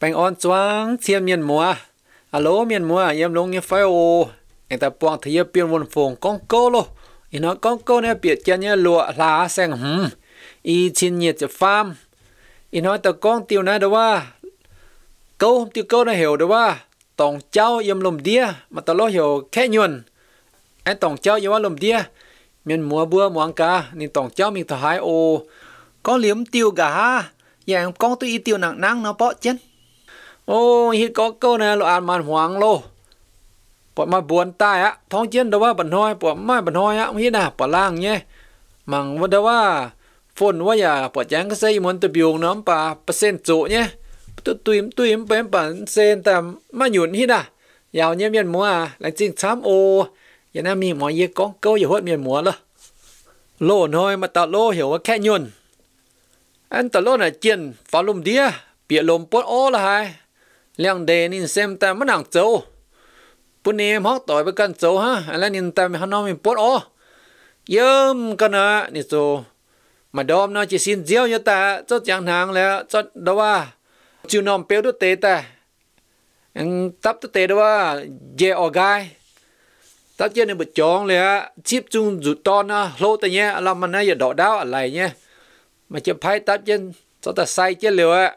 bánh on choang chiêm miền mùa alo miền mùa em lông như phải ô anh ta buông thấy biên vun phồng con cô lo, ý nói con cô này biệt chân nhé lụa lá sang hừm ý chín nhiệt cho farm ý nói tờ con tiêu này đâu wa câu tiêu câu nó hiểu đâu wa tổng cháu em lùm đĩa mà tao lo hiểu khẽ nhuần anh tổng cháu em lùm đĩa miền mùa bữa mùa ăn cá nên tổng cháu mình thở hai ô con liếm tiêu cả ha dạng con tôi y tiêu nặng nặng nó bỏ chân โอ้ฮิตก็เก้านะเราอ่านมันหวังโลปวดมาบวนตายอะท้องเจียนเดาว่าบันน้อยปวดไม่บันน้อยอะฮีหนาปวดล่างเงี้ยมังว่าเดาว่าฝนว่าอย่าปวดแจ้งก็ใส่มันตะบิวน้ำปลาเปอร์เซ็นต์โจเงี้ยตุตุยตุยเป็นปันเซนแต่มาหยุดฮิตนะยาวเงี่ยเมียนมัวหลังจริงช้ำโอ อย่าน้ามีหมอเยก้องเก้าอย่าหดเมียนมัวละโลน้อยมาตดโลเหี่ยวว่าแค่ยุนอันตดโลน่ะเจียนฟ้าลมเดียเปียลมปวดโอละหา liang đề nên xem ta mất hàng châu bún em hóc tỏi với căn châu ha anh à là nên ta mình hắn nói mình bớt ó, yếm cần à nên số mà đom nó chỉ xin gieo như ta cho chẳng hàng là cho đâu à chịu nom béo đốt tê ta anh tấp đốt tê đâu à dễ ở gai tấp chơi nên bật chong là chip chung rụt ton à lâu ta nhé à làm mà nó giờ đỏ đau ở lại nhé mà chơi phái tấp chơi cho ta sai chết liều ạ à.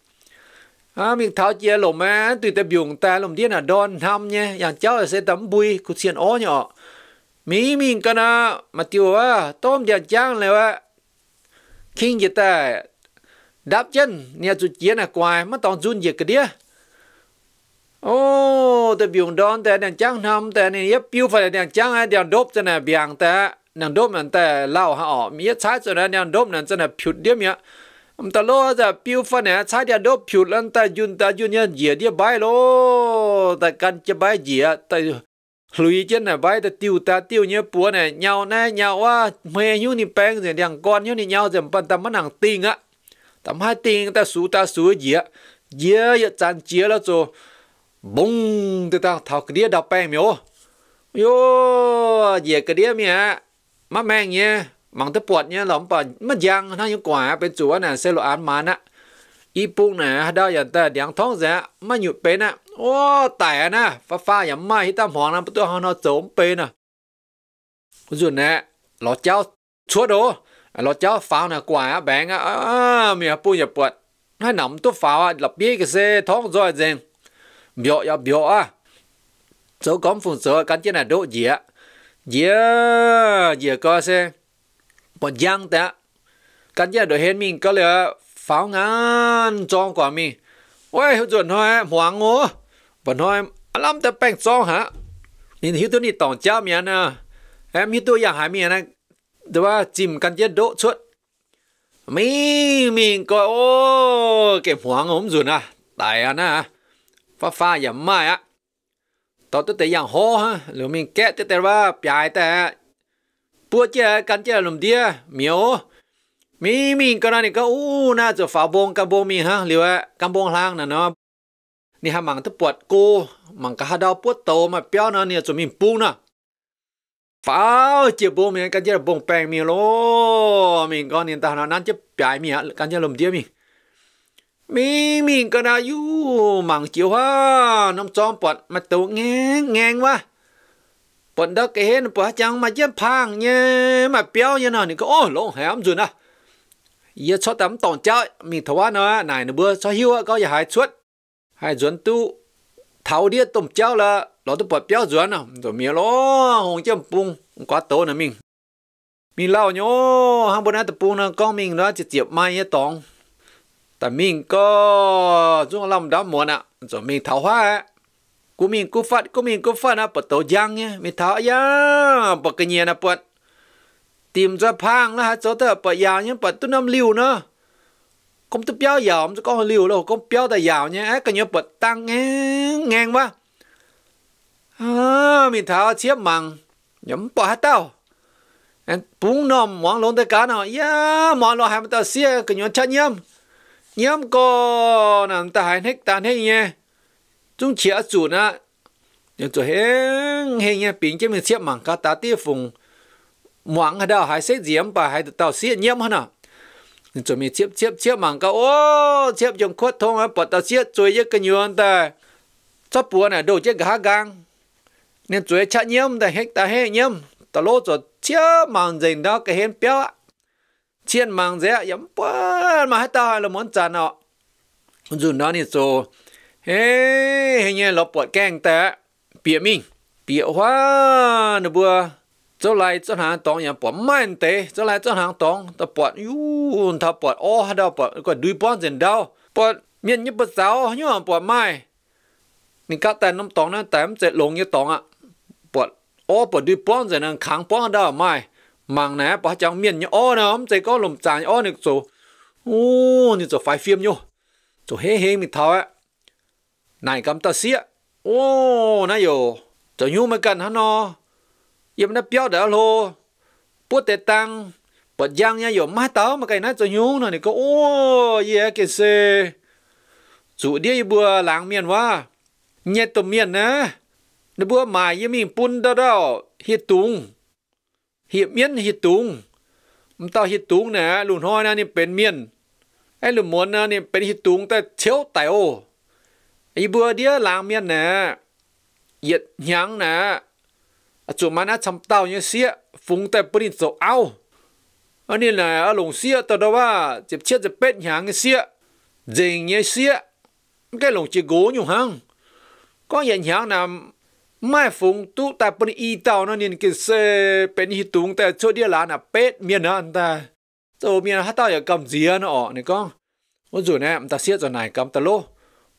à mình tháo chia lỗ mà tùy tập dùng ta lồng điên à đòn thăm nhé อย่างเจ้าเสตําบุยกุเสียนอ้อเนาะมีมีกันนะมาติวว่าต้มเดียนจ้างเลยว่าคิงจะแต่ดับเจนเนี่ยจุดเจียนอะกวายมันต้องจุนเยกะเดียโอ้แต่บิวดอนแต่เดียนจ้างทำแต่เนี่ยปิ้วไฟเดียนจ้างไอเดียนดบจะเนี่ยเบียงแต่นางดบนั่นแต่เล่าฮะอ๋อมีใช้จะเนี่ยเดียนดบนั่นจะเนี่ยผิดเดียมเนี่ยมันตลอดจะพิวฟันเนี่ยใช้เดียดผิวลันแต่ยุนแต่ยุนเนี่ยเหยียดเดียบายโลแต่กันจะบายเหยียดแต่ลุยเจนน่ะบายแต่ติวตาติวเนี่ยปัวเนี่ยเหยาแน่เหยาว่าเมย์ยุนี่แป้งเนี่ยอย่างก้อนยุนี่เหยาจะปันแต่มันหนังติงอ่ะทำให้ติงแต่สูตาสูเหยียดเหยียดจานเจียแล้วจ้ะบุ้งแต่ตาเท้าเดียดดับแป้งมิโอโย่เหยียดกระเดียมีฮะมะแมงเนี่ย bằng tới bột nhé lòng bẩn mất giang nó những quả bên chúa nè xe lộ án nè y bung nè đa giờ ta điang thong dạ mà nhụt nè ô tẻ nè pha pha nhà mai hít hoàng nè tôi nó trốn bên nè rồi nè lọ cháu chúa đồ lọ cháu pháo nè quả bẹn á mẹ bung bột hai nằm tôi pháo lập biết cái xe thong rồi dèn biểu ya biểu à số con phun sữa cắn trên là độ dĩa dĩa dĩa co xe ปดยังแต่กันเยาโดยเห็นมิงก็เลยฝ้างานจองกว่ามีเว้ยจนน้อยหวงงอปนห้อยมณ์แต่แป้งจองฮะนี่ฮิตัวนี้ต่อเจ้าเมียนะแอมฮิตัวอยากหาเมียนะแต่ว่าจิ้มกันเยอโดชุดมิมิงก็โอ้เก็บหวงงมจุนนะตายอะนะฟ้าฟ้าอย่ามาอ่ะต่อตัวแต่อย่างโหฮะหรือมิงแกะแต่ว่าปลายแต่ปวดเจ็บกันเจ็บลมเดียมียอมีมีก็นั่นก็อู้น่าจะฝาบงกระบงมีฮะหรือว่ากำบงล่างนะเนาะนี่ฮะมังตะปวดกูมังกะฮะดาวปวดโตมาเปียวนะเนี่ยจะมีปูนะฝาเจ็บบงมีกันเจ็บบงแปลงมีโลมีก็นี่ตาหนานั้นจะปลายมีฮะกันเจ็บลมเดียวมีมีมีก็นาอยู่มังเจียวฮะน้ำจอมปวดมาโตแงงแงงวะ phần đó cái hết bỏ chẳng mà chết phang nhé mà béo như nào thì có ô lỗ hẻm rồi nè giờ cho tấm tổng chơi mình thua nó này nó bữa cho hiu có giờ hai suất hai chuẩn tu tháo đi tổng chơi là nó tôi bỏ béo à. rồi nè rồi miếng lỗ hồng chấm bung quá tố nè mình mình lao nhó hàng bữa nay tập bung nó con mình nó chỉ tiếp mai như tổng tại mình có chúng làm đá muộn à rồi mình tháo hoa Kumin kufat, kumin kufat apa tau jang ya, mitha ya, pakenya na pat. Tìm ra phang là cho tới pa ya nhé, bắt tu nam liu nữa. Không tu béo giàu, không có liu đâu, không béo ta giàu nhé, cái nhớ bắt tăng ngang ngang quá. À, mình tháo chiếc măng, nhắm bỏ hết tao. anh bún nôm món lông tay cá nào, ya, món lông hai mươi tao xia, cái nhớ chân nhâm. Nhâm có nằm ta hai hết tàn hết nhé chúng chỉ chủ na nhưng tôi hẹn hẹn nhà bình chế mình xếp mảng cá tá tiêu phùng mảng hay đâu hay xếp diễm bà hay tàu xếp nhiễm hơn à nhưng tôi mình xếp xếp xếp mảng cá ô xếp dùng khuất thông á bật tàu xếp rồi với cái nhuận ta cho bùa này đồ chế gà gang nên tôi chả nhiễm ta hết ta hết nhiễm ta lô cho xếp mảng dành đó cái hẹn béo á chiên mảng dễ yếm bớt mà hết ta là món trà nọ dù nó thì rồi Ê, hình như lọc bọt càng ta. Bịa mình, bịa hoa nè bùa. Cho lại cho hàng tông nhà bọt mạnh tế. Cho lại cho hàng tông. Ta bọt yun, ta bọt ô hà đào bọt. Còn đuôi bọn dần đào. Bọt miền như bọt giáo, nhưng mà bọt mai. Nên các tài nông nè, tài sẽ lông như tông ạ. Bọt ô bọt đuôi bọn dần nè, kháng bọn đào mai. Mạng nè, bọt chẳng miền như ô nè, ông sẽ có lùm tràn ô nè. Ô, nên cho phải phim nhô. Cho hế hế mình thao นายกำตาเสีย โอ้นายโย จะยุ่งมากันฮะนอยังนับเปียวเดาโลปวดเตตังปวดยังเนียโยมาเต้ามาไกลนะจะยุ่งหน่อยก็โอ้เยเกเยจุเดียวบัวหลังเมียนว่าเนี่ยตัวเมียนนะ นบัวหมายยังมีปุ่นเดาเาฮีตุงเฮียเมียนเฮีตุง มันเต้าเฮีตุงนะลุงห้อยนะนี่เป็นเมียน ไอ้ลุงหมวนนะ นี่เป็นเฮีตุงแต่เชียวแต่โออีบัวเดียล้างเมียนนะเหยียดยังนะจุมานะทำเต้าเนี่ยเสียฟุ้งแต่ปรินโซเอาอันนี้นะหลงเสียตัวเดียวว่าเจ็บเชียดจะเป็ดยังเสียจริงเนี่ยเสียก็หลงจีโกอยู่หังก็เหยียดยังนะไม่ฟุ้งตู้แต่ปริอีเต้านั่นเนี่ยกินเสเป็นหิตุงแต่ช่วยเดียล้านะเป็ดเมียนนั่นแต่ตัวเมียนฮัตเต้าอย่ากำเจียนะอ๋อนี่ก็วันจุดเนี่ยมันตาเสียจนไหนกำตะโล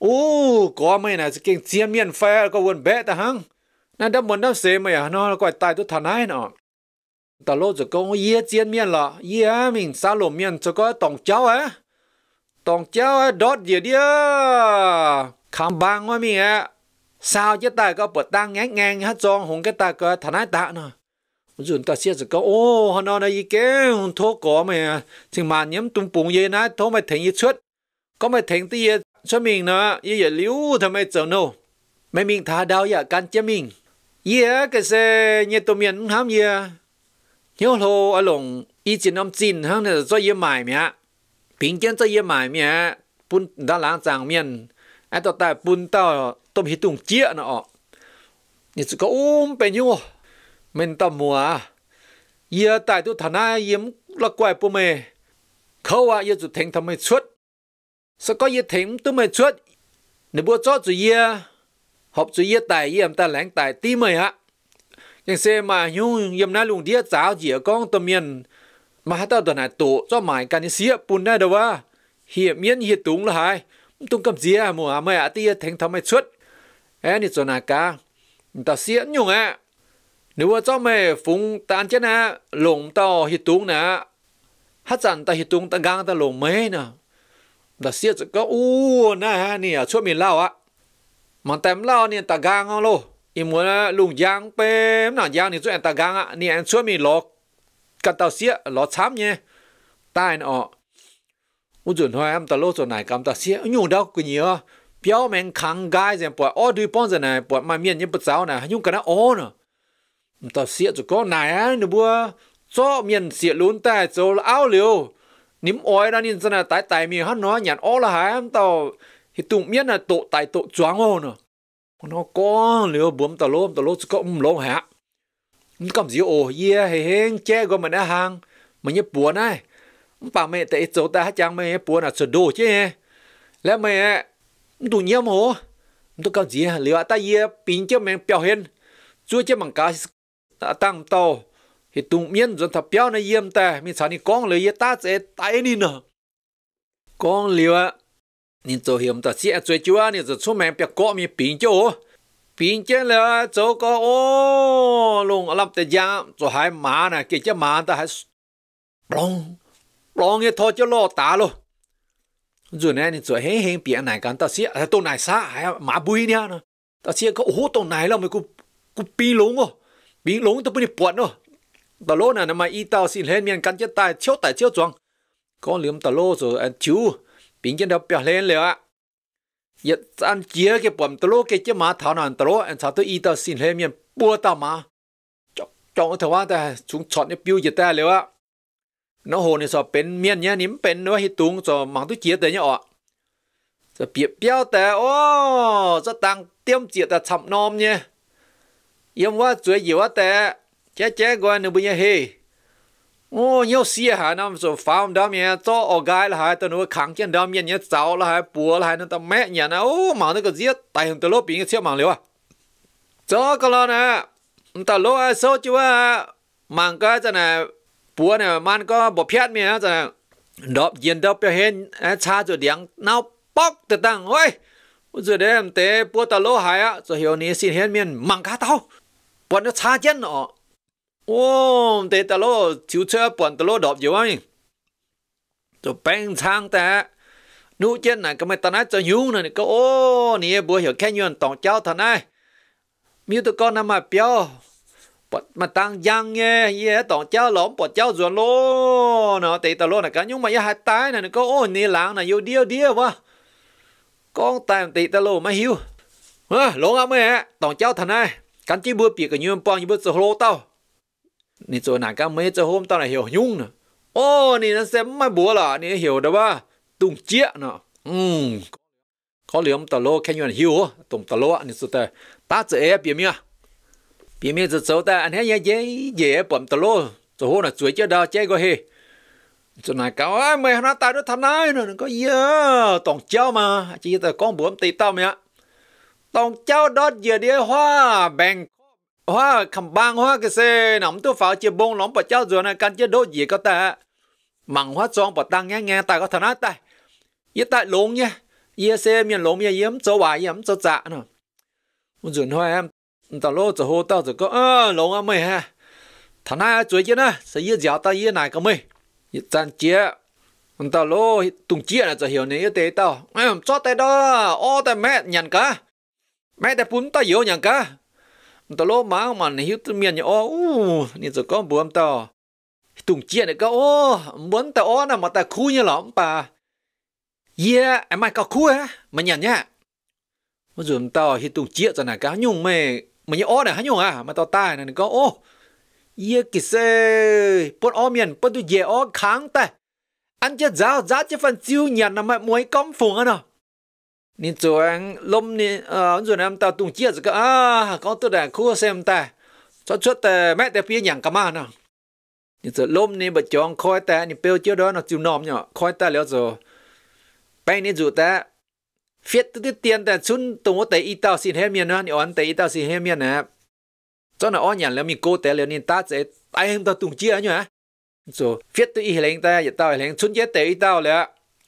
ô có mấy này cái chiêm miên phê có quần bé ta hăng nó đâm muốn đâm xế mày à nó quay tài tôi thằng ai nọ ta lô rồi có yê chiên miên là yê mình xa lộ miên cho có tổng cháu á tổng cháu á đốt gì đi khám bang quá mình á sao chứ ta có bật tăng ngang ngang hết cho hùng cái ta có thằng ai tạ nọ rồi ta xia rồi có ô họ nó là gì thô có mày à chừng mà nhắm tung bùng gì nãy thô mày thành gì xuất có mày thành tí 说明呢也也留他们走呢，没明他到也干接明，也个是也都免他们也，有咯阿龙以前那么近，他们做也买面，平间做也买面，搬到冷藏面，哎到带搬到都皮冻结呢哦，你这个哦朋友，没到么啊，也带到他那也那怪不没，可啊也就听他们出。sao có gì thỉnh tôi mới xuất nếu bữa cho rồi ye học rồi ye tài ye em ta lãnh tài tí mày hả nhưng xe mà nhung em na lùng đĩa giáo gì ở con tâm miền mà hát tao tuần này tổ cho mày cả những xía bùn đây đâu á hiểm miên hiểm túng là hai tung cầm gì à mùa mày à tia thỉnh thắm mày xuất em đi cho nà cả ta xía nhung à nếu mà cho mày phúng tàn chết nè lùng tao hiểm túng nè hát rằng ta hiểm túng ta gang ta lùng mấy nè là siết có u na ha nè à, chua miền lao á mà tém lao nè ta gang á lô im muốn à, lùng giang pe nào giang thì chua ta gang á nè anh chua mình lọ cả tàu siết lọ chám nhé ta anh ọ ờ, u chuẩn hoa em ta lô chỗ này cầm ta siết nhung đâu cái gì á biểu mình kháng gai rồi bỏ ở đi bông rồi này bỏ mà miền như bứt giáo này nhung cái nó ô nữa ta siết chỗ có này á nữa bữa cho miền siết luôn tai chỗ áo liều nín ói ra nín dân là tại tại mi hắn nó nhàn ó là hai em tao thì tụng miết là tụ tại tụ choáng ô nữa nó có liệu bướm tao lôm tao lôm có um lôm hạ cầm gì ồ ye hay hên che gọi mình đã hàng mình nhớ buồn này bà mẹ tại chỗ ta hát chăng mẹ buồn là sửa đồ chứ lẽ mẹ tụ nhiễm hồ tôi cầm gì liệu ta ye pin cho mẹ biểu hiện chúa cho bằng cá tăng tàu thì tụng miên dân thập béo nó yếm ta mình sao ni con lười yết ta sẽ tay ni nữa con liều á nên cho hiểm ta sẽ chơi chúa nên giờ số mẹ biết có mi pin chỗ pin chế là cho có ô luôn làm tới giá cho hai má nè cái chế má ta hai plong plong cái thôi cho lo ta luôn rồi này nên cho hén hén biển này cái ta sẽ tụ này xa hai má bùi nha nè ta sẽ có ô tụ này là mới cũng cũng pin luôn rồi pin luôn ta bên đi bọt nữa ตะโลน่ะนมาอีตาสินเฮนเมียนกันจะตายเชียวแต่เชียวจวงก็ลืมตะโลสอันชิวปิงเจนเดาเปียเลนเลยอ่ะยัดอันเจียเก็บผมตะโลเกจะมาถาวนันตะโลอันสาตัวอีตาสินเฮนเมียนปัวตามาจอกจองเถอะว่าแต่ชุงช็อตเนี่ยปิ้วจะแต่เลยอ่ะน้องโหนี่สอบเป็นเมียนเนี่ยนิ่มเป็นว่าฮิตุงสอบมังตุเจียแต่เนี่ยอ่ะจะเปียเปียวแต่โอ้จะตังเตรียมเจียแต่ฉับนอมเนี่ยยังว่าสวยอยู่ว่าแต่ chế chế quan nụ bây giờ hê ô nhớ xí hà nam số phàm đó nhẹ cho ở gai là hai tao nuôi kháng chiến đó nhẹ nhớ cháu là hai bùa là hai nó tao mẹ nhẹ nó ô mà nó có giết tại hằng tao lốp bị cái xia mạng liều à cho cái lo nè tao lốp ai à, số chưa à. mạng cái cho nè bùa nè mang có bỏ phét mẹ cho nè đọp yên đọp biểu hiện à, cha rồi điang nào bóc từ tăng ôi rồi đấy em tế bùa tao lốp hai á rồi hiểu ní xin hiện miền mạng cá tao bọn nó cha chân nó ô tê ta lô chiếu chơi bọn ta lô đọc dữ anh rồi bang sang ta nu chân này cái mày ta nói cho nhung này có ô nè bùa hiểu khen nhuận tòng cháu thằng này miêu tụi con nằm mà béo mà tàng giang nghe ye tòng cháu lõm bọn cháu ruột lô nó tê ta lô này cả nhưng mà hai tay này có ô nè lãng này yêu điêu điêu quá con tạm tê ta lô mà hiu à, lỗ ngắm mẹ tòng cháu thằng này cắn chỉ bữa bị cái nhuận bọn như bữa sổ tao 你做哪个没做后到来有用呢？哦，你那什么博了？你 hiểu được ba? Tung chia nè. Ừ. Có liều tờ lô khen nhuận hiểu tung tờ lô anh sụt tờ. Ta chỉ e bìa mía. Bìa mía chỉ sâu ta anh thấy dễ dễ bấm tờ Chỗ hồ chuối chưa đào chơi có hề. Chỗ này cao á mày nó ta được thằng này nó có dễ tổng cháu mà chỉ tờ con bướm tì tao mẹ. Tổng cháu đó giờ đi hoa bèn hoa cầm bang hoa cái xe nằm tôi pháo chia bông lóng bỏ cháu rồi này căn chế đốt gì có ta mặn hoa xong bỏ tăng nghe nghe ta có thằng ta yên tại lúng nhé yên xe miền lúng yên yếm cho hoài yếm cho dạ nè rồi hoa em ta lô cho hô tao rồi có ơ lúng em mày ha thằng này chuối chứ nè sẽ yên giáo ta yên này có mày yên tan chia ta lô tung chia là cho hiểu này yên tế tao em cho tay đó ô tay mẹ nhận cả mẹ tay bún ta hiểu nhận cả ตโลมามันหิวตเมียนอยู่อ้ออู้นี่จะก็บวมต่อตุงเจียนก็โอ้บวนแต่อ้อน่ะมาแต่คู่เนี่ยหลอมป่าเย่ไอ้ไม่ก็คู่ฮะมันยันเนี่ยมันจุ่มต่อหิตุงเจียจะน่ะก็ยุ่งไม่มันยังอ้อน่ะฮะยุ่งอ่ะมาต่อใต้นั่นก็โอ้เย่กิเซ่ปนอ้อเมียนปนตุเย่อ้อค้างแต่อันจะจ้าจ้าจะฟันจิ้วหยันน่ะไม่มวยก้มฝุ่งอ่ะเนาะ nên rồi ờ, anh lôm anh rồi em ta tung chia rồi à có tôi đã khua xem ta cho chút ta ờ, mẹ ta phía nhàng cả mà nào nên rồi lôm nè bật chọn khói ta nên bêu chưa đó nó chịu nòm nhở khói ta léo rồi bay nên dù ta phía tôi tiết tiền ta chun tung ở tay y tao xin hết miền nữa nên anh tay ít tao xin hết miền nè cho nó oán nhàn là mình cô té liền nên ta sẽ ai em ta tung chia nhở rồi phía tôi ít hình ta giờ tao hình chun chết tay ít tao liền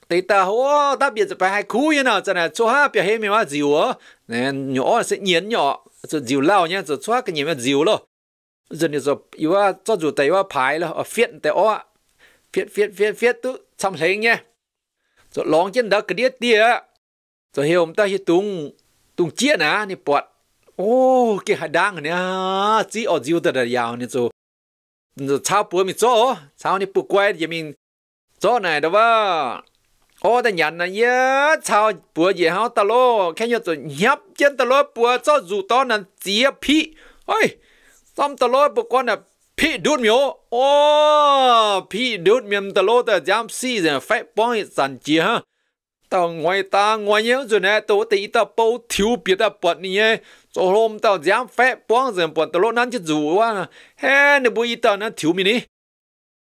tế ta hô ta biệt phải hai cú yên nào chẳng là cho ha biệt hết mình mà dìu á nên nhỏ sẽ nhến nhỏ rồi dìu lao nhá rồi xóa cái gì mà dìu lo rồi thì rồi yêu à cho dù tay yêu phải lo ở phiện tay ó phiện phiện phiện phiện tu xong thấy nhá rồi lóng trên đó cái đĩa tia rồi hiểu ta hi tung tung chia nà nè bọt ô cái hạt đang nè chỉ ở dìu từ tới yào nè rồi rồi cháo bữa mình cho cháo nè bự quay thì mình cho này đó ba vâng ô ta nhận là nhớ sao bữa gì hao ta lô khen nhớ rồi nhấp chân ta lô bữa cho dù to là chia phi ôi xong ta lô bữa con là phi đốt miếu ô phi đốt miếu ta lô ta giam si là phải bong sẵn chia ha ta ngoài ta ngoài nhớ rồi nè tôi thấy ta bao thiếu biết ta bận nhé cho hôm ta giam phải bong rồi bận ta lô năn chứ dù quá hè nè bữa ta nó thiếu mình đi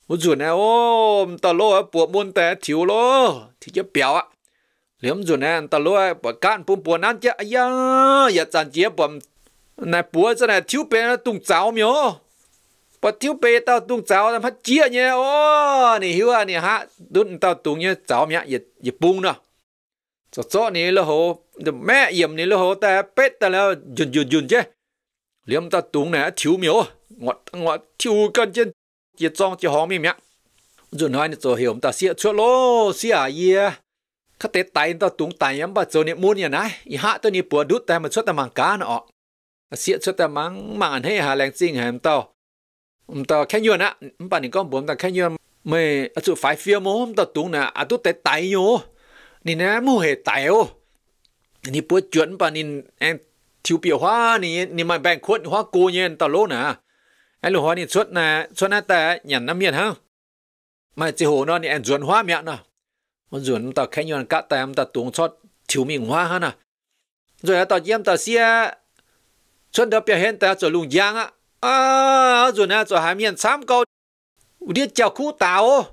một rồi nè ô ta lô bữa muốn ta thiếu lô thì chứ béo á liếm dù nè ta lôi bỏ can bùn bùn ăn chứ ai ya ya chăn chế bùn này bùa cho này thiếu bé nó tung cháo miếu bỏ thiếu bé tao tung cháo làm hết chia nhé ô nè hiểu à nè ha đun tao tung nhé cháo miếu ya ya bung nữa cho cho nè là hồ mẹ yếm nè là hồ ta bết, ta là dùn dùn dùn chứ liếm tao tung này thiếu miếu ngọt ngọt thiếu cân chân chỉ trong chỉ hóm miếng dù nói nó cho hiểu ta xịa chua lô xịa ye khát tế tay ta tung tay em bà cho nè muốn như này ý hạ tôi nè bùa đút tay mà xuất ta mang cá nọ xia xuất ta mang mang anh ấy hà lành sinh hả em tao em tao khen nhau nè, em bạn nè con bùa em ta khen nhau, mày ở chỗ phải phía mô em tao tung nè à tôi tế tay nhau, nè nè mua hệ tay ô nè bùa chuẩn bạn nè em thiếu biểu hóa nè nè mày bèn khuất hóa cô nhiên tao lô nè anh lô hoa nè xuất nè xuất nè ta nhận năm miền ha mà chỉ hồ nó nè chuẩn hóa miệng nè mà chuẩn ta khai nhuận cả tay ta tuồng chót thiếu mình hoa ha nè rồi ta yếm ta xia chuẩn đó biểu hiện ta chuẩn lùng giang á à chuẩn á chuẩn hai miệng xám câu điết chào khu tàu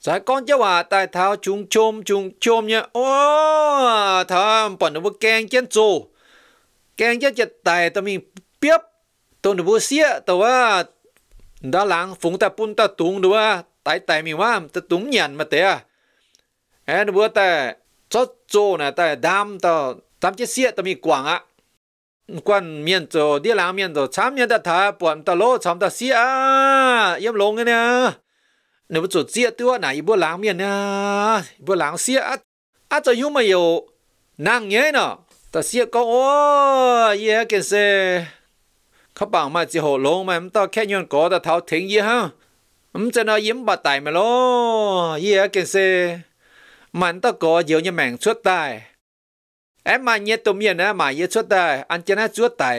giải con cháu à tại thao chúng chôm chúng chôm nhá ô thao bọn nó keng chân chỗ keng chân chật tài tao mình biếp, tôi nó xia tao à đã lắng phúng ta bún ta tung đúng à tại tại mi ว่าตะตุงหยันมาเตะเอ้นบัวแต่ซอโจนะแต่ดามต่อตามเจเสียตะมีกวางอ่ะ กวนเมียนโจเดียลางเมียนโจชามเมียนตะทาปวนตะโลชามตะเสียเยี่ยมลงเนี่ยเนี่ยบัวโจเสียตัวไหนบัวลางเมียนเนี่ยบัวลางเสียอ่ะอาจจะยุ่งมาอยู่นั่งเงี้ยเนาะแต่เสียก็โอ้เย่กันเสเขาบอกมาจะหลงมันต้องแค่ย้อนก่อแต่เท้าถึงเยอะฮะ唔知我演八大咪咯，依家件事，萬得個要一命出大，誒萬嘢都面啊，萬嘢出大，安只那出大，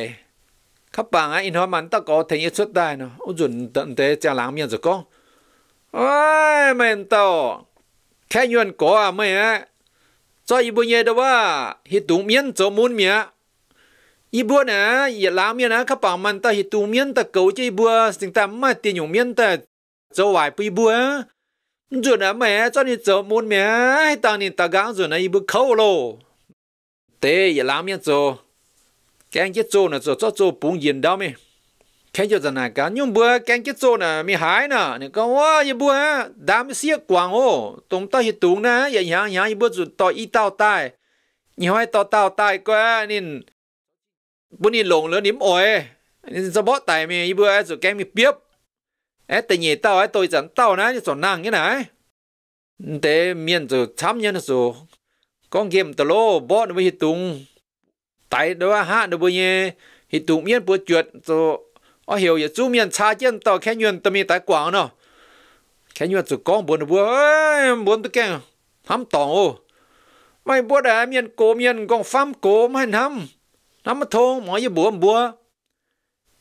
佢辦啊，因為萬得個聽嘢出大呢，我準等得只冷面就講，喂，萬到，看遠個啊咩啊，再一半嘢的話，佢都面做滿面。一波呢，也拉面呢，可帮忙到一度面的狗这一波，现在没得用面的。cho vài pi bữa rồi nè mẹ cho nên cho muốn mẹ hay ta nên ta gắng rồi nè ibu khâu lô tê giờ làm nhá cho cái anh chết cho nè cho cho cho bún yên đâu mày cái cho rằng là cả nhưng bữa cái anh chết cho nè mày hái nè nè có quá ibu á đám xiếc quàng ô tông ta hi tung nè giờ nhà nhà ibu rồi tao ít tao tai nhiều hay tao tao tai quá nên bún yên lồng lớn điểm ổi nên sao bó tài mày ibu á rồi cái mày biết 哎，等你到哎，都一整到呢，你做哪样呢？แต่เมียนจะช้ำยันสูกองเกมตะโลบอดไม่หิตุงไตด้วยฮะด้วยเนี่ยหิตุงเมียนปวดจวดจะอ๋อเหี่ยวอย่าจู้เมียนชาเจียนต่อแค่ยวนตะมีไตกว่างเนาะแค่ยวนจะกองบนบัวเอ้ยบนตะแกงทำต่องโอ้ไม่บัวได้เมียนโกเมียนกองฟ้ามโกไม่ทำทำมาทงหมออย่าบัวบัว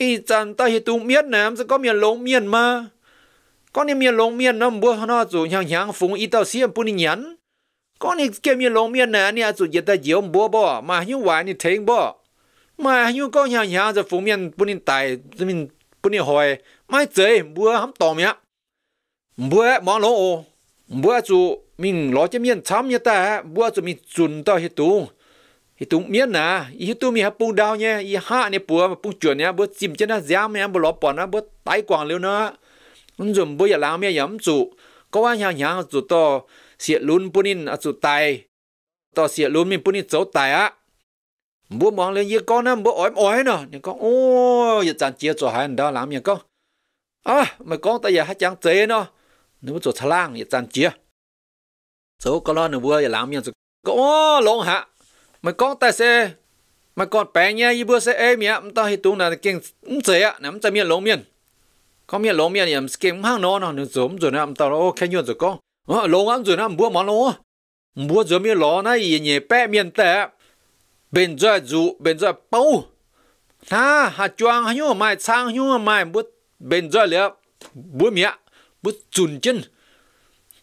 อีจันตาเฮตุเมียนน้ำจะก็เมียนลงเมียนมาก็เนี่ยเมียนลงเมียนน้ำบัวน่าจู่ยางยางฝูงอีเต้าเสียมปุ่นยันก็เนี่ยเกมียนลงเมียนน้ำเนี่ยจู่เยตาเยียวบัวบ่มาหิ้วหวานนี่เทงบ่มาหิ้วก็ยางยางจะฝูงเมียนปุ่นตายจะมินปุ่นหอยไม่เจยบัวห้ำต่อเมียบัวมองลงโอบัวจู่มิงหล่อจะเมียนช้ำเยตาบัวจู่มีจุนเต้าเฮตุ thì tụi miết nà ý tụi mi hấp bung đau nha ý hạ nè bùa mà bung chuẩn nha bữa chìm chân nó giá mẹ bữa lọ bỏ nó bữa tái quàng liu nó ông dùng bữa giờ làm mẹ yếm chủ có ai nhà nhà chủ to xịa luôn bún in chủ tài to xịa luôn mình bún in chỗ tài á bữa mong lên như con nó bữa ói ói nè nhưng con ô giờ chẳng chia cho hai anh đó làm gì con à mày con tao giờ hát chẳng chế nó nếu chỗ thlang giờ chẳng chia chỗ có lo nữa bữa giờ làm gì có long hạ mà con tài xe mà còn bé nha y bữa xe em nhá tao hi tu là kinh cũng dễ ạ nắm ta miền lông miền có miền lỗ miền em kinh hang nó nó nó giống rồi nó ta nó khen nhuận rồi con ờ lỗ ăn rồi nó bữa món lông, bữa giờ miền lỗ nó y nhẹ bé miền tệ bên rồi dụ bên rồi bầu, ha hạt choang hay nhung mai sang nhung mai bữa bên rồi liệu bữa mía bữa chùn chân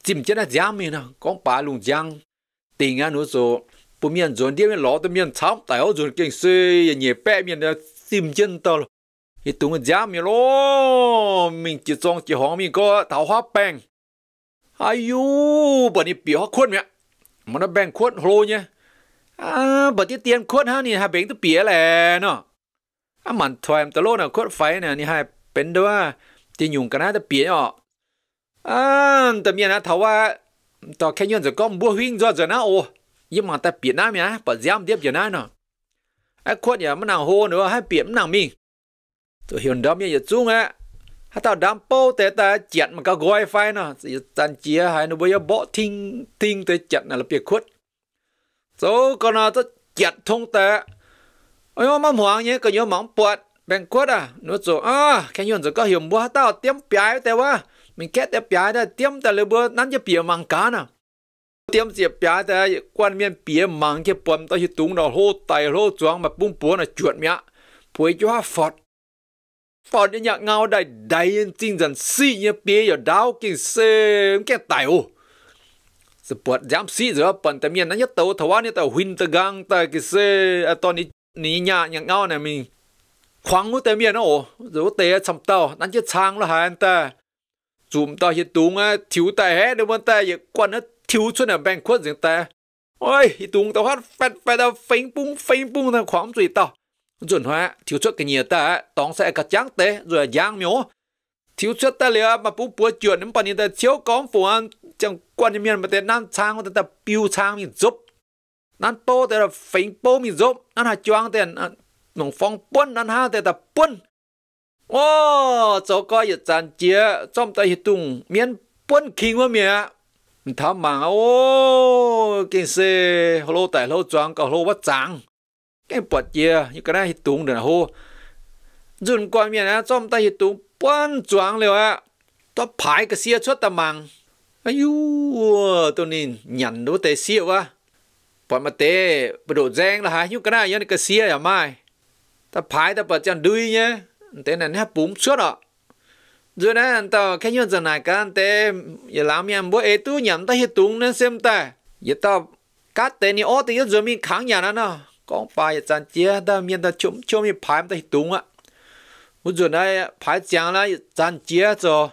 chìm chân là giang miền nào có bà lùng giang tình anh nó rồi บุญยันจวนเดียวมันหลอดมันชอำแต่เอาจวนเก่งซื้อเงียบแป๊บมันจะซิมจินต์ต่อไอ้ตุ้งจ้ามีล้อมีจีจงจีหงมีก็ถั่วแป้งอายุบัดนี้เปียกขวดเนี่ยมันจะแบ่งขวดโหลเนี่ยอ่าบัดที่เตรียมขนดฮะนี่ฮะเบ่งตัวเปียแหละเนาะอ่ะมันถอยมันตะโลนะขวดไฟเนี่ยนี่ฮะเป็นด้วยว่าจะหยุ่งกันนะจะเปียกอ่ะอ่าแต่เมียนะถ้าว่าต่อแค่ย้อนจะก้มบัวหิ้งจอดจะนะโอ้ nhưng mà ta biển nam nhá bà giam tiếp giờ nay nọ ai khuất nhá mình nào hô nữa hay biển nào mi tôi hiểu đâm như chung á hát tao đâm bô tế ta chẹt mà cả gọi phai nọ tan chia hay nó bây giờ bỏ thinh thinh tới chẹt là biệt khuất số còn nó tôi chẹt thông tế ôi mà hoàng nhé còn nhớ mỏng bọt bèn khuất à nói rồi à cái nhon rồi có hiểu mua tao tiêm piái tao quá mình kết tiêm piái đó tiêm tao lấy bữa nắn cho piếu mang cá nào tiêm diệp bia ta quan miên bia mang cái bom ta hi tung hô tay hô choáng mà bung búa là chuyện mía phối phật phật đi nhạc ngao đại đại yên tinh thần như bia giờ đau kinh xem cái tài ô sự bật giám si giờ bận tại miền nó nhất tàu thua nhất tàu huynh tàu gang ta cái xe à tao ní ní nhà nhạc ngao này mình khoáng của tại miền nó ồ rồi tê chầm tàu nó chỉ sang là hai ta chùm tao hi á thiếu tài hết đúng không ta giờ quan hết thiếu chuẩn ở bên khuất dưỡng ta. Ôi, thì tùng tao hát phẹt phẹt bung phánh bung thằng khóm rồi tao. Chuẩn hóa, thiếu xuất cái nhà ta, tóng sẽ cả trắng tế, rồi giang miếu. Thiếu xuất ta lìa mà bố bố chuyện, nhưng bà nhìn ta thiếu con phụ quan nhân mà ta năn trang, ta ta biêu trang mình giúp. Năn ta là phánh bố mình giúp, năn ta, nông phong bún, năn hạ ta ta bún. Ô, cháu coi dự chán trong ta hít miền bún kinh quá mẹ thảo mà ô cái xe lô tại lô choáng cầu lô bắt trắng cái bọt kia như cái này tung được hô dùn quan miền á trong tay tung quan choáng liều á to phải cái xe xuất tầm màng ayu tôi nhìn nhận đồ tê xe quá bọt mà tê bọt đồ rèn là như cái này như cái xe à mai ta phải ta bọt chân đuôi nhá thế này nó búng xuất à rồi nè anh tao cái nhân dân này cái anh giờ làm nhà bố ấy tu nhầm ta hết tung nên xem ta giờ tao cắt tê ni ô thì giờ mình kháng nhà nó nó con bà giờ chăn chia ta miền ta chôm chôm mình phải ta hết tung á bố rồi này phải chăng là chăn chia rồi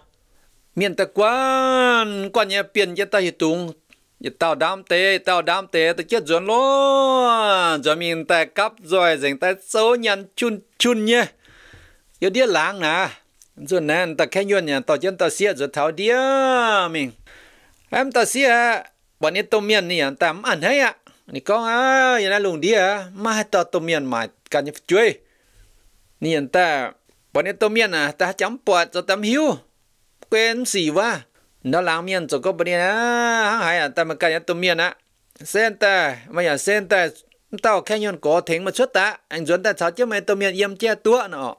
miền ta quan quan nhà biển giờ ta hết tung giờ tao đam tê tao đam tê tao chết rồi luôn giờ mình ta cắp rồi dành ta số nhận chun chun nhé giờ đi làng nè rồi nè ta khai nhuận nhà tao chân ta xia rồi thảo đĩa mình em ta xia bọn em tôm miên này ta ăn hay ạ nị con á nhà lùng đĩa mà tao tôm miên mà cả nhà chui nị à, ta bọn em tôm miên à ta chấm bọt rồi tâm hiu quên gì quá nó làm miên rồi có bọn em hăng hải à ta mà cả nhà tôm miên á sen ta mà nhà sen ta tao khai nhuận có thính mà xuất ta anh dẫn ta sáu chiếc máy tôm miên yếm che tua nọ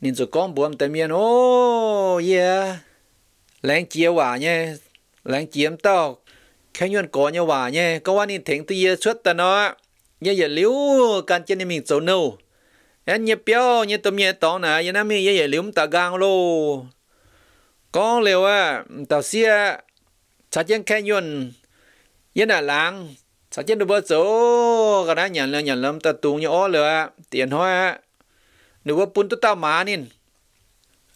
nên rồi con buồn tầm yên ô yeah lãng chia hòa nhé lãng chiếm tao khen nhuận có nhau hòa nhé có anh nên thỉnh tôi yêu suốt ta nó nhớ giờ liu can chân em mình sầu nâu anh nhớ béo nhớ tầm nhớ tao nè nhớ nam nhớ giờ liu ta gang lô con liều à tao xia sao chân khen nhuận nhớ là lãng sao chân được bớt số cái đó nhận lên nhận lắm ta tu nhớ ó lừa tiền hoa หรือว่าปุ้นตัวเต่าหมานิน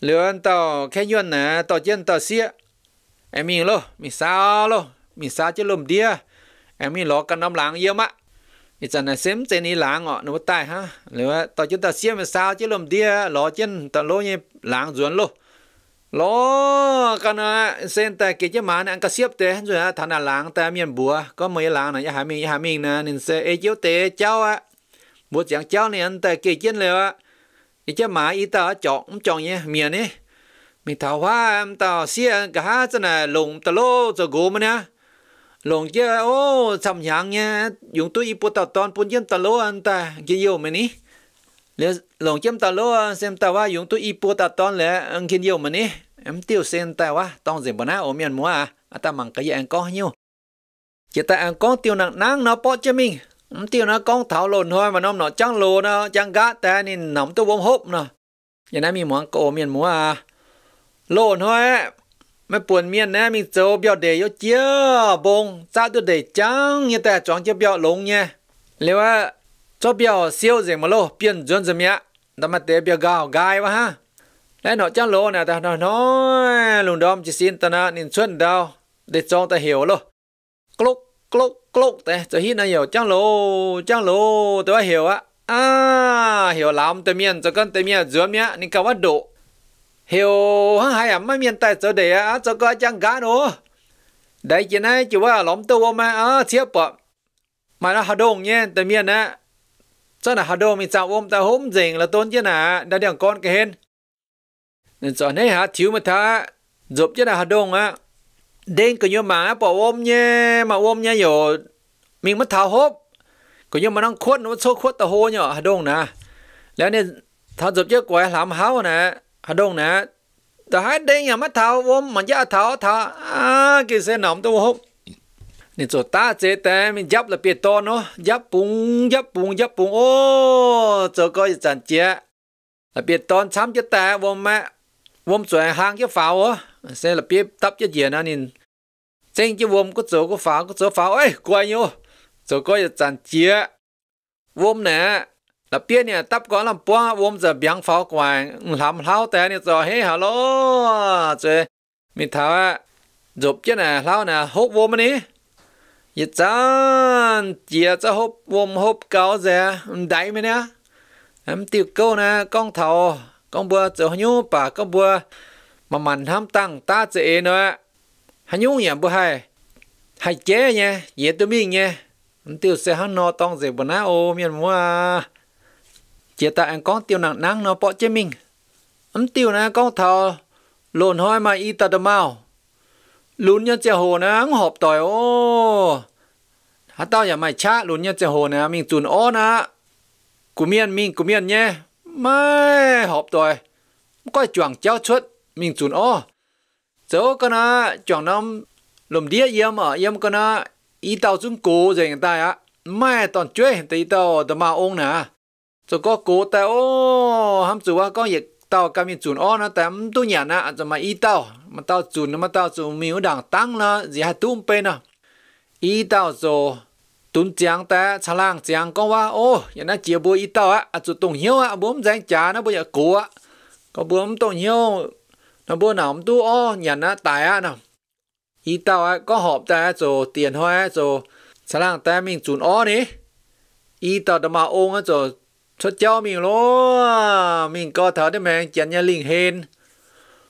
เหลือเต่าแค่ยวนนะต่อเจนต่อเสียไอมีโลมีสาวโลมีสาวจะลมเดียไอมีหลอกกันน้ำหลังเยอะมะอีจันนะเซมเจนี่หลังอ่ะหนูตายฮะหรือว่าต่อเจนต่อเสียมีสาวจะลมเดียหลอเจนต่อโลเนี่ยหลังจวนโลลอกันนะเส้นแต่เกจมาเนี่ยก็เสียบเตะจนะฐานะหลังแต่เมียนบัวก็ไม่หลังนะยาหามียาหามีนะนินเซเอเจียวเตะเจ้าอ่ะบัวเจียงเจ้าเนี่ยแต่เกจเลยอ่ะ cái chứ mà ít ta chọn chọn nhé miền này, mình thảo hoa em tao xia cả chân này lồng tao lô cho gỗ mà nhá lồng chứ ô chăm nhang nhé, dùng túi ipo bút tao toàn bún chấm tao lô anh ta cái yêu mình ní, lấy lồng chấm tao lô xem tao hoa dùng túi ipo bút tao toàn là anh kia yêu mình ní, em tiêu sen tao hoa toàn gì bữa á ôm miền mua à, à ta mang cái gì anh có nhiêu chỉ ta anh có tiêu nặng nắng nó bỏ cho mình tiêu nó con thảo lồn thôi mà nó nó chẳng lù nó chẳng gắt ta nên nóng tôi bom hốp nó giờ này mình muốn cổ miền múa à lồn thôi mấy buồn miền này mình cho biểu đề yếu chưa bông ra tôi để chẳng như ta chọn cho biểu lông nha nếu à cho biểu siêu gì mà lô biến chuẩn gì mía đó mà tế biểu gạo gai quá ha lấy nó chẳng lô này ta nó nói lùng đom chỉ xin ta nên xuân đau để cho ta hiểu luôn lúc clốc clốc thế cho hi nó hiểu chẳng lô chẳng lô tôi hiểu á à hiểu lắm tôi miền cho con tôi miền giữa miệng nên cậu bắt độ hiểu hăng hay hai à, ẩm miền tại chỗ để á cho con chẳng cá nữa đấy chị này chỉ qua lòng tôi mà à thiếp bỏ, mà nó hà đông nhé tôi miền á cho là hà đông mình chào ôm ta hôm dình là tôn chứ nà đã điểm con cái hên nên cho nên hả thiếu mà tha giúp chứ là hà đông á đen của nhau mà bỏ ôm nha mà ôm nha rồi mình mất thao hốp của nhau mà đang khuất nó số khuất tàu hô nhở hà đông nè แล้วเนี่ยถ้าจบเยอะกว่าหลามเฮานะฮะดงนะแต่ให้เด้งอย่างมะเทาวมมันยาเทาเทาอ่ากิเสนอมตัวฮบนี่จดตาเจแต่มันยับละเปียตอนเนาะยับปุงยับปุงยับปุงโอ้เจอก็จันเจียละเปียตอนช้ำจะแต่วมแม่วมสวยหางจะฝ่าวะเสละเปียตับจะเยียนะนี่真就我们个做个法个做法，哎，乖哟，做个一站街，我们呢，那边呢，搭个那半，我们这边法官，làm lao té này cho hey hello, chơi, mi thảo chụp chứ nè, lao nè, hốt vô mình đi. 一站接着好，我们好高者，唔带咩呢？em tiêu câu nè con thầu con bữa chỗ nhu bà con bữa mà mình ham tăng ta dễ nữa hắn nhung nhỉ bố hai hai chế nha dễ tôi biết nha tiêu sẽ hắn no tông gì bữa nãy ô miền mua chỉ tại anh con tiêu nặng nắng nó bỏ chế mình ấm tiêu nè con thò lồn hoi mà y tật mau lún nhân chè hồ nắng hộp tỏi ô hắn tao nhà mày chá lún nhân chè hồ nè mình tùn ô nè của miền mình của miền nhé mày hộp tỏi coi chuồng chéo chuốt mình tùn ô cho cái na chọn năm lùm đĩa yếm ở yếm cái na ít tàu chúng cố rồi người ta á mai toàn chơi thì tại tàu tàu mà ông nè cho có cố tại ô ham chủ á có việc tàu cam yên chuồn ô nó tại mắm tu nhàn á rồi mà ít tàu mà tàu chuồn mà tàu chuồn miếu đảng tăng nè gì hạt tung bên nè ít tàu cho tuấn chàng ta xà lang chàng con wa ô nhà nó chia bôi ít tao á à chú tùng hiếu á bướm dáng chả nó bây giờ cố á có bướm tùng hiếu nó bữa nào ông tu ô nhận nó tài á nào ý tao á có họp ta rồi tiền hoa á rồi xã làng ta mình chuẩn ô nè ý tao đã mà ôn á rồi xuất cho mình lô mình có thở để mẹ chén nhà linh hên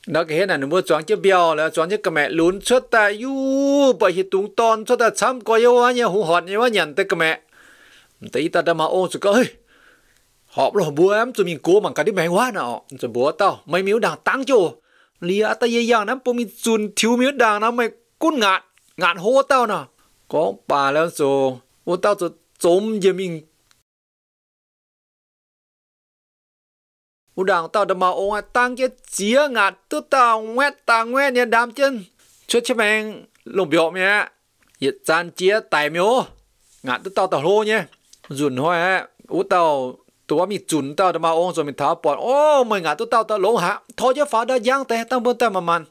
nó cái hết này nó mua chọn chiếc bèo là chọn chiếc cái mẹ lún xuất ta yu bởi thì tung ton xuất ta chăm coi yêu á nhà hú họt nhau nhận tới cái mẹ tí ta đã mà ôn rồi coi họp rồi bố em tụi mình cố bằng cái đi mẹ quá nào, rồi bố tao mấy miếu đang tăng chưa lìa ta dây dàng nắm bố mi chun thiếu miếu đàng nắm mày cút ngạn ngạn hô tao nè có bà leo sổ tao cho trốn dìa mình ô đàng tao đã mà ô ngại tăng kia chía tao ngoét tao ngoét nhé đám chân cho chứ mày lồng biểu mẹ nhiệt gian chía tài miếu ngạn tao tao hô nhé dùn hoa ô tao ตัวมีจุนเต้าดมาองส่วนมีท้าปอนโอ้เมื่องาตัวเต้าตาหลงหะทอาฟ้าได้ย่้งแต่ตั้งบนแต่มัน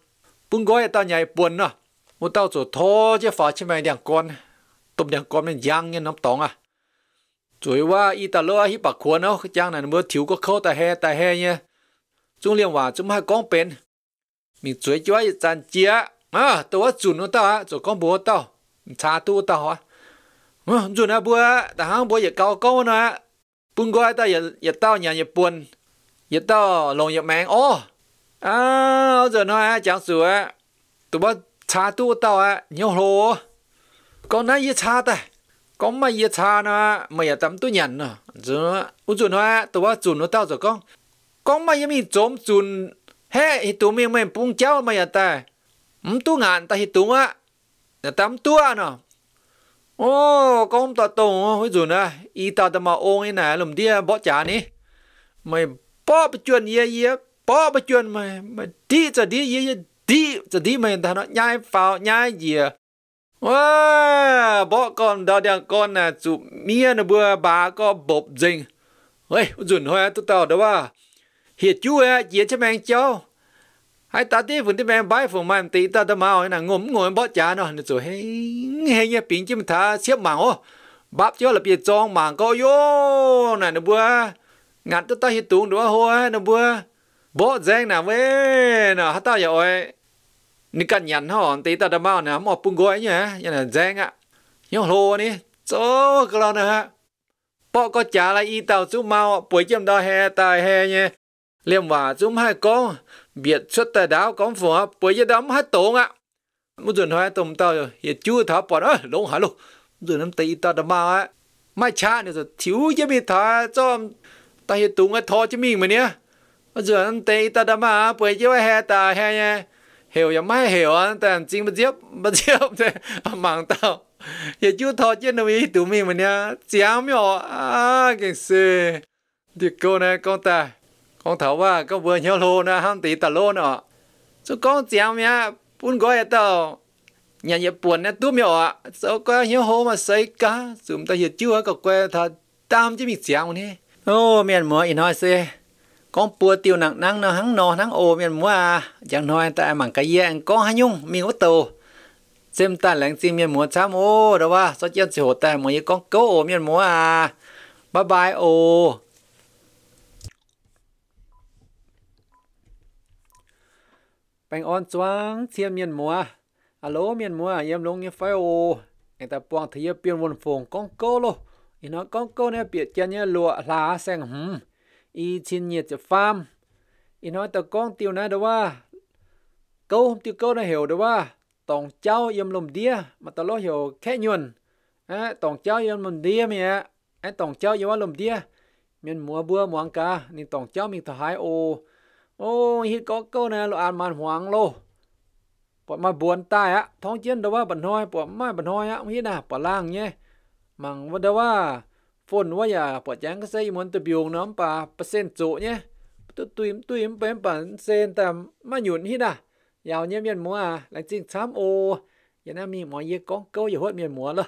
ปุ่งก้อยตาใหญ่ปวนเนาะมุเต้าจุดทอาฟ้าใช่ไหมเดียงก้อนตุ่มเดียงก้อนมันย่้งเงี้ยน้ำตองอ่ะจุยว่าอีตาโลฮิปักควรเนาะยัางนั้นเมื่อถิวก็เข้าแต่แห่แต่แห่เนี่ยจุงเลี้ยงว่าจุมห้กองเป็น มีจุยจ้อยจันเจียอ่ะตัวจุนเต้าจุดก้องบัวเต้าชาตู้เต้าอ่ะจุน่ะบัวแต่ห้างบัวอย่าเกาก้อนนะ本国到也也到人日本，也到农业民哦啊，我这那啊讲述啊，都把茶都到啊牛肉，讲那一茶的，讲么一茶呢，么也咱们都人呢，这我这那都把准了到这讲，讲么也没总准，嘿，一度没没不交么也带，唔都眼，但是度啊，那咱们多啊呢。ô công ta tông ôi rồi nè y ta ta mà ôn ấy nè lùm tia bỏ trả nè mày bỏ bị chuyện ye ye, bỏ bị chuyện mày mày đi cho đi ye ye, đi cho đi mày ta nó nhai pháo nhai gì Wow, à? bỏ con đào đằng con nè, chủ mía nó bữa bà có bộp dình. Ôi, dùn hoa tôi tao đó bà. Hiệt chú á, dĩa cho mẹ cháu hai ta đi phần đi mẹ bái phần mà tí ta ta mau là ngồm ngồm bó chả nó nó rồi hey hay nhà bình chim thả xếp mạng ô bắp chứ là biệt trong mạng có yo này nó bữa ngặt ta hi tuồng đó hoa nó bữa bó giang nào với nó hát ta rồi nị cần nhận họ tí ta ta mau nè mò bung gói nhá như là giang ạ nhau lô ní cho cái lo nữa ha bỏ có trả lại y tàu chú mau buổi chim đó hè tài hè nhé liêm hòa chúng hai con biệt xuất tài đáo con phù hợp với gia đấm hai tổ ạ muốn dồn hai tôm tao rồi hiện chưa tháo bỏ đó đúng hả luôn rồi năm tỷ ta đã mà á mai cha nữa rồi thiếu chứ bị thả cho ta hiện tụng cái thò chứ mình mà nhé giờ năm tỷ ta đã mà bởi chứ hai ta hai nha hiểu ya mai hiểu an tan chính bất diệp bất diệp thế mang tao hiện chưa thọ chứ nó ý tụi mình mà nha chém nhỏ à cái gì đi cô này con ta con vừa nhớ tí số gói ở ของเถาว่าก็เบอร์เฮียวโลนะห้ามตีตะโลเนาะสุกองเจียวเนี่ยปุ่นก้อยเต่า nhà nhà buồn nè tụm nhỏ ạ số có nhớ hô mà xây cá dùm ta hiện chưa có que thà tam chứ mình xéo nè ô miền mua in nói xe con bùa tiêu nặng nặng nó hắn nò hắn ô miền mua à chẳng nói ta mảng cái gì có hai nhung mình có tàu xem ta lãng xin miền mua chám ô đâu à số chân sẽ hổ ta mọi người con cố ô miền mua à bye bye ô bánh on choang chiêm miền mùa alo miền mùa em lông như phải ô anh ta buông thấy biến vốn phồng con cô lo ý nó con cô này biệt chân như lụa lá sang hừm ý chín nhiệt cho farm ý nó ta con tiêu này đâu wa câu không tiêu câu này hiểu đâu wa tòng cháu em lông đĩa mà ta lo hiểu khẽ nhuần à tòng cháu em lông đĩa mẹ anh tòng cháu em lông đĩa miền mùa bữa mùa cá nên tòng cháu mình thải ô โอ้ฮิตก็เก้นะเราอ่านมานหวงโลปวดมาบวนใต้อะท้องเจียนแต่ว่าบันน้อยปวดไม่บันน้อยอะฮิตนะปวดล่างเงี้ยมังว่าแต่ว่าฝนว่าอย่าปวดแจ้งก็ใส่มันตะบิวน้ำปลาเปอร์เซ็นต์จุเงี้ยตุ้ยตุ้ยตุ้ยเป็นปันเซนแต่มาหยุดฮิตนะยาวเนี้ยเมียนมัวหลังจริงช้ำโอ อย่าน้นมีหมอเยยงก้องเก้าอย่าหัวเมียนมัวเลย